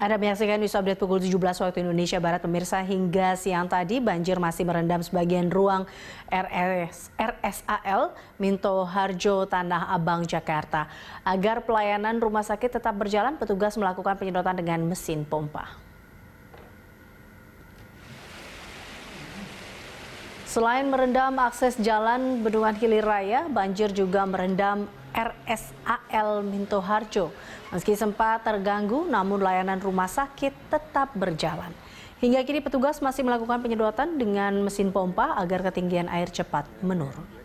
Anda menyaksikan news update pukul 17 waktu Indonesia Barat pemirsa hingga siang tadi banjir masih merendam sebagian ruang RS, RSAL Minto Harjo Tanah Abang Jakarta. Agar pelayanan rumah sakit tetap berjalan petugas melakukan penyedotan dengan mesin pompa. Selain merendam akses jalan Bendungan Hilir Raya, banjir juga merendam RSAL Minto Harjo. Meski sempat terganggu, namun layanan rumah sakit tetap berjalan. Hingga kini petugas masih melakukan penyedotan dengan mesin pompa agar ketinggian air cepat menurun.